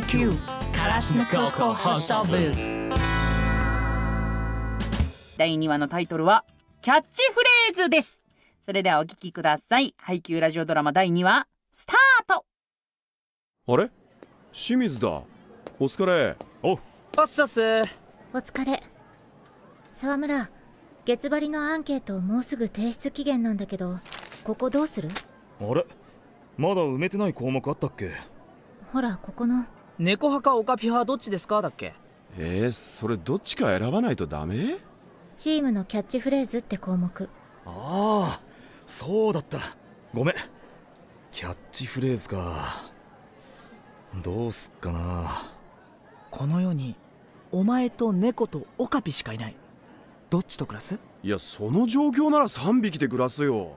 IQ カラスの高校放送部第2話のタイトルはキャッチフレーズですそれではお聞きください配給ラジオドラマ第2話スタートあれ清水だお疲れおおっさすお疲れ沢村月張りのアンケートもうすぐ提出期限なんだけどここどうするあれまだ埋めてない項目あったっけほらここの猫派かオカピ派どっちですかだっけえー、それどっちか選ばないとダメチームのキャッチフレーズって項目ああそうだったごめんキャッチフレーズかどうすっかなこの世にお前と猫とオカピしかいないどっちと暮らすいやその状況なら3匹で暮らすよ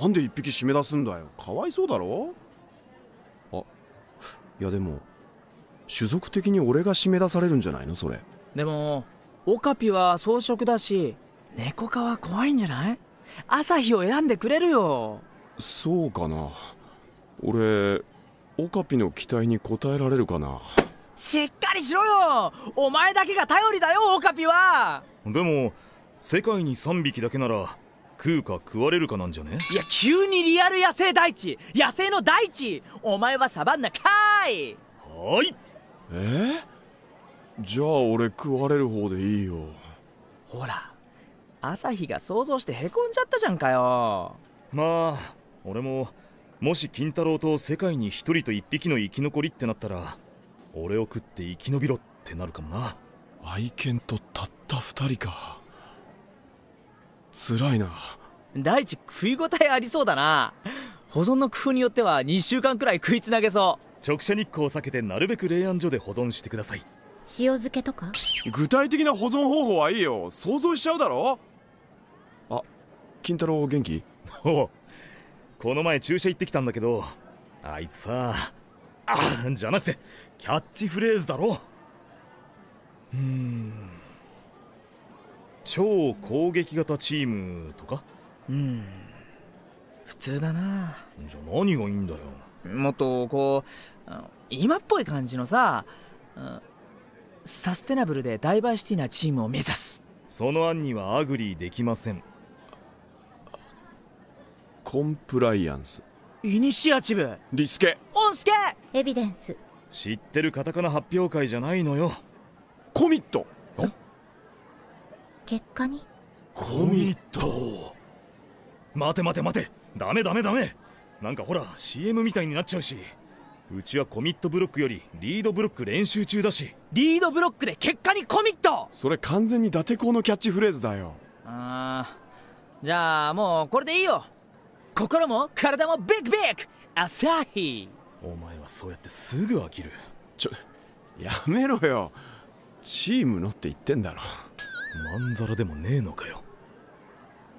なんで1匹締め出すんだよかわいそうだろあいやでも種族的に俺が締め出されるんじゃないのそれでもオカピは草食だし猫科は怖いんじゃない朝日を選んでくれるよそうかな俺オカピの期待に応えられるかなしっかりしろよお前だけが頼りだよオカピはでも世界に3匹だけなら食うか食われるかなんじゃねいや急にリアル野生大地野生の大地お前はサバンナかいはいえじゃあ俺食われる方でいいよほら朝日が想像してへこんじゃったじゃんかよまあ俺ももし金太郎と世界に一人と一匹の生き残りってなったら俺を食って生き延びろってなるかもな愛犬とたった2人か辛いな大地食い応えありそうだな保存の工夫によっては2週間くらい食いつなげそう直射日光を避けてなるべく冷暗所で保存してください塩漬けとか具体的な保存方法はいいよ想像しちゃうだろあ金太郎元気おうこの前注射行ってきたんだけどあいつさあじゃなくてキャッチフレーズだろうん超攻撃型チームとかうん普通だなじゃあ何がいいんだよもっとこう今っぽい感じのさサステナブルでダイバーシティなチームを目指すその案にはアグリーできませんコンプライアンスイニシアチブリスケオンスケエビデンス知ってるカタカナ発表会じゃないのよコミット結果にコミット待て待て待てダメダメダメなんかほら CM みたいになっちゃうしうちはコミットブロックよりリードブロック練習中だしリードブロックで結果にコミットそれ完全に伊達校のキャッチフレーズだよあじゃあもうこれでいいよ心も体もビッグビッグサヒお前はそうやってすぐ飽きるちょやめろよチームのって言ってんだろまんざらでもねえのかよ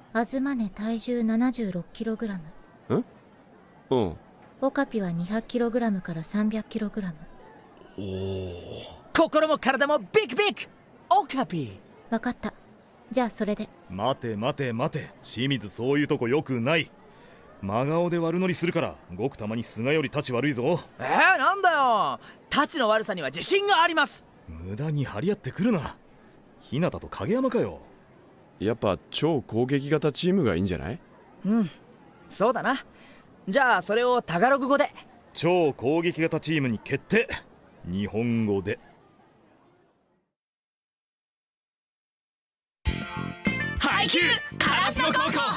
東ね体重 76kg んうんオカピは 200kg から 300kg おお心も体もビクビクオカピ分かったじゃあそれで待て待て待て清水そういうとこよくない真顔で悪乗りするからごくたまに菅より立ち悪いぞえー、なんだよ立ちの悪さには自信があります無駄に張り合ってくるな日向と影山かよやっぱ超攻撃型チームがいいんじゃないうんそうだなじゃあそれをタガログ語で超攻撃型チームに決定日本語で配球カラスの高校